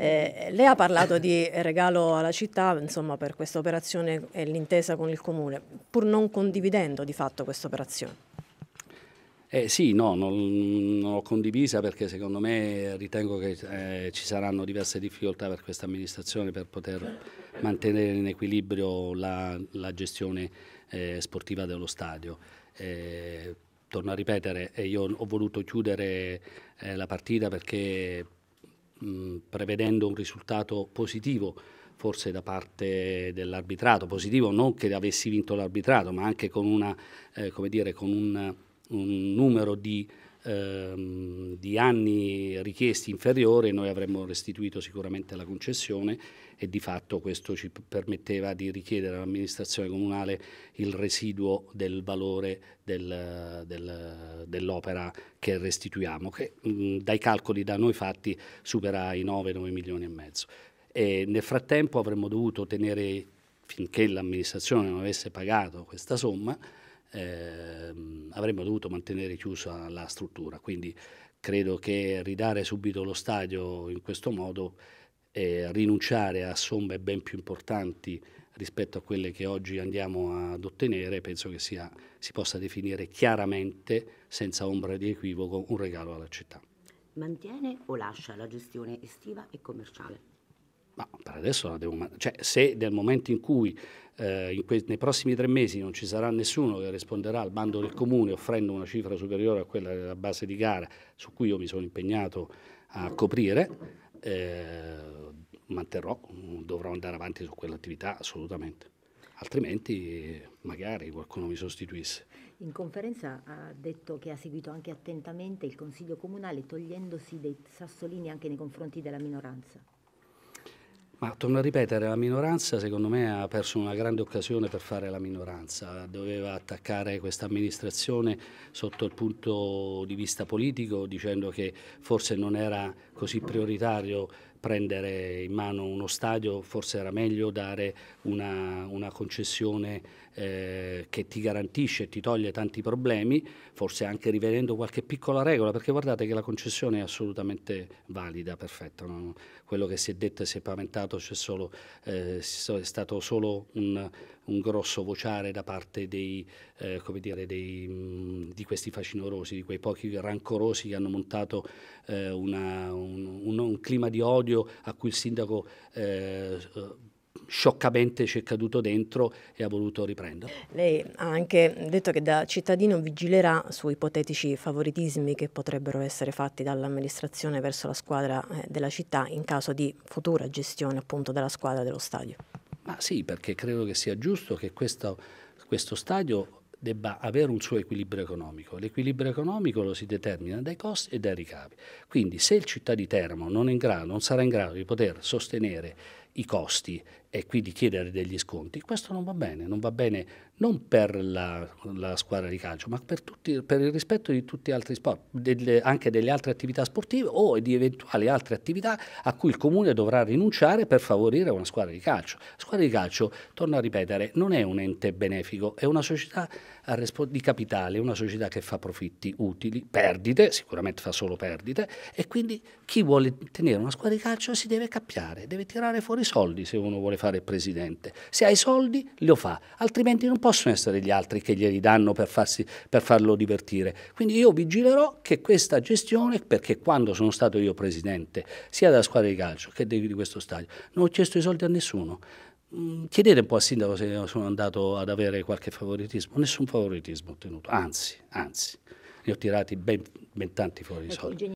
Eh, lei ha parlato di regalo alla città insomma, per questa operazione e l'intesa con il Comune, pur non condividendo di fatto questa operazione. Eh sì, no, non, non l'ho condivisa perché secondo me ritengo che eh, ci saranno diverse difficoltà per questa amministrazione per poter mantenere in equilibrio la, la gestione eh, sportiva dello stadio. Eh, torno a ripetere, eh, io ho voluto chiudere eh, la partita perché mh, prevedendo un risultato positivo forse da parte dell'arbitrato, positivo non che avessi vinto l'arbitrato, ma anche con, una, eh, dire, con un, un numero di ehm, di anni richiesti inferiore noi avremmo restituito sicuramente la concessione e di fatto questo ci permetteva di richiedere all'amministrazione comunale il residuo del valore del, del, dell'opera che restituiamo, che mh, dai calcoli da noi fatti supera i 9-9 milioni e mezzo. E nel frattempo avremmo dovuto tenere finché l'amministrazione non avesse pagato questa somma, eh, avremmo dovuto mantenere chiusa la struttura. Quindi credo che ridare subito lo stadio in questo modo e rinunciare a somme ben più importanti rispetto a quelle che oggi andiamo ad ottenere, penso che sia, si possa definire chiaramente, senza ombra di equivoco, un regalo alla città. Mantiene o lascia la gestione estiva e commerciale? Ma per adesso la devo... mandare. Cioè, se nel momento in cui eh, in nei prossimi tre mesi non ci sarà nessuno che risponderà al bando del comune offrendo una cifra superiore a quella della base di gara su cui io mi sono impegnato a coprire, eh, manterrò, dovrò andare avanti su quell'attività assolutamente. Altrimenti magari qualcuno mi sostituisse. In conferenza ha detto che ha seguito anche attentamente il Consiglio Comunale togliendosi dei sassolini anche nei confronti della minoranza. Ma torno a ripetere, la minoranza secondo me ha perso una grande occasione per fare la minoranza, doveva attaccare questa amministrazione sotto il punto di vista politico dicendo che forse non era così prioritario prendere in mano uno stadio, forse era meglio dare una, una concessione eh, che ti garantisce e ti toglie tanti problemi, forse anche rivedendo qualche piccola regola, perché guardate che la concessione è assolutamente valida, perfetta, no? quello che si è detto e si è paventato c'è solo, eh, è stato solo un, un, grosso vociare da parte dei, eh, dire, dei, mh, di questi facinorosi, di quei pochi rancorosi che hanno montato eh, una, un, un, un clima di odio episodio a cui il sindaco eh, scioccamente ci è caduto dentro e ha voluto riprendere. Lei ha anche detto che da cittadino vigilerà su ipotetici favoritismi che potrebbero essere fatti dall'amministrazione verso la squadra eh, della città in caso di futura gestione appunto della squadra dello stadio. Ma sì, perché credo che sia giusto che questo, questo stadio debba avere un suo equilibrio economico. L'equilibrio economico lo si determina dai costi e dai ricavi. Quindi se il città di Teramo non, grado, non sarà in grado di poter sostenere i costi e quindi chiedere degli sconti, questo non va bene, non va bene non per la, la squadra di calcio, ma per, tutti, per, il rispetto di tutti gli altri sport, delle, anche delle altre attività sportive o di eventuali altre attività a cui il comune dovrà rinunciare per favorire una squadra di calcio. La squadra di calcio, torno a ripetere, non è un ente benefico, è una società di capitale, una società che fa profitti utili, perdite, sicuramente fa solo perdite, e quindi chi vuole tenere una squadra di calcio si deve cappiare, deve tirare fuori soldi se uno vuole fare presidente. Se ha i soldi, lo fa, altrimenti non possono essere gli altri che glieli danno per, farsi, per farlo divertire. Quindi io vigilerò che questa gestione, perché quando sono stato io presidente, sia della squadra di calcio che di questo stadio, non ho chiesto i soldi a nessuno. Mm, chiedete un po' al sindaco se sono andato ad avere qualche favoritismo. Nessun favoritismo ho ottenuto, anzi, anzi, ne ho tirati ben, ben tanti fuori i ecco, soldi.